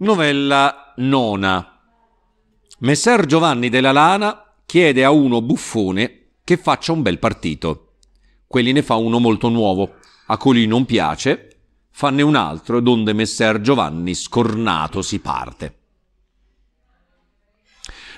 Novella nona. Messer Giovanni della Lana chiede a uno buffone che faccia un bel partito. Quelli ne fa uno molto nuovo, a colui non piace, fanne un altro donde Messer Giovanni scornato si parte.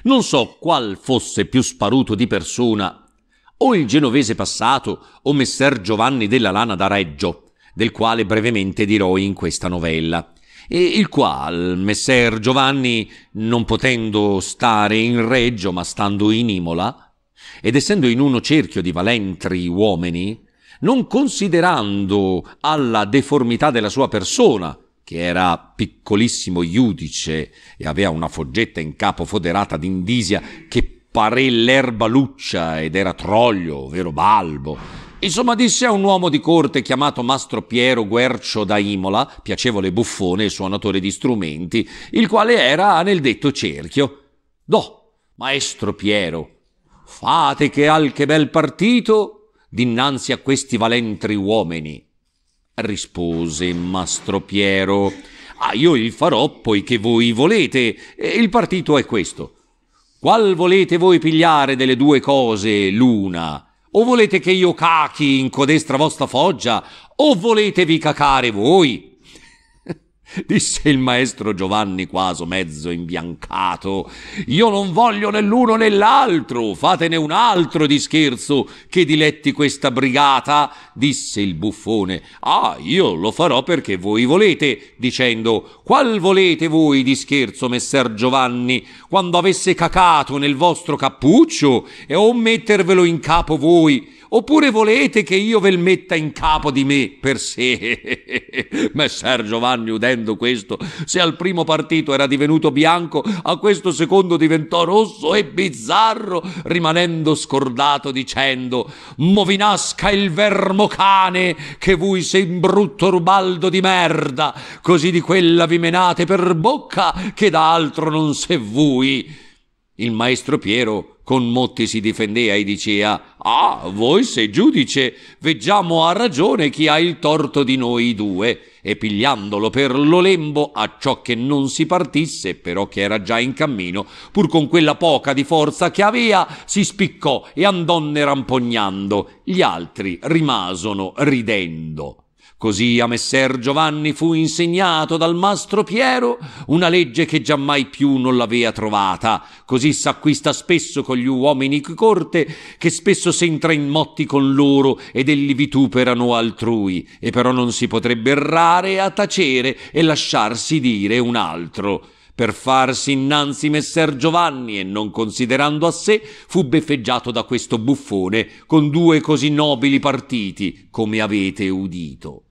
Non so qual fosse più sparuto di persona, o il genovese passato o Messer Giovanni della Lana da Reggio, del quale brevemente dirò in questa novella e il qual messer Giovanni, non potendo stare in Reggio ma stando in Imola, ed essendo in uno cerchio di valentri uomini, non considerando alla deformità della sua persona, che era piccolissimo iudice e aveva una foggetta in capo foderata d'indisia che pare l'erba luccia ed era troglio, ovvero balbo, Insomma, disse a un uomo di corte chiamato Mastro Piero Guercio da Imola, piacevole buffone e suonatore di strumenti, il quale era nel detto cerchio. Do, maestro Piero, fate che al che bel partito dinanzi a questi valentri uomini. Rispose Mastro Piero. Ah, io il farò poiché voi volete. Il partito è questo. Qual volete voi pigliare delle due cose l'una? O volete che io cachi in codestra vostra foggia? O volete vi cacare voi? disse il maestro Giovanni quasi mezzo imbiancato. Io non voglio né l'uno né l'altro, fatene un altro di scherzo che diletti questa brigata, disse il buffone. Ah, io lo farò perché voi volete, dicendo qual volete voi di scherzo, messer Giovanni, quando avesse cacato nel vostro cappuccio e o mettervelo in capo voi oppure volete che io ve il metta in capo di me per sé? Messer Giovanni, udendo questo, se al primo partito era divenuto bianco, a questo secondo diventò rosso e bizzarro, rimanendo scordato dicendo «Movinasca il vermo cane, che voi sei un brutto rubaldo di merda, così di quella vi menate per bocca, che da altro non se voi». Il maestro Piero con motti si difendea e dicea Ah, voi sei giudice, veggiamo a ragione chi ha il torto di noi due, e pigliandolo per l'olembo a ciò che non si partisse, però che era già in cammino, pur con quella poca di forza che avea, si spiccò e andonne rampognando. Gli altri rimasono ridendo. Così a messer Giovanni fu insegnato dal mastro Piero una legge che giammai più non l'avea trovata. Così s'acquista spesso con gli uomini corte, che spesso s'entra in motti con loro ed elli vituperano altrui, e però non si potrebbe errare a tacere e lasciarsi dire un altro per farsi innanzi messer Giovanni e non considerando a sé, fu beffeggiato da questo buffone con due così nobili partiti, come avete udito.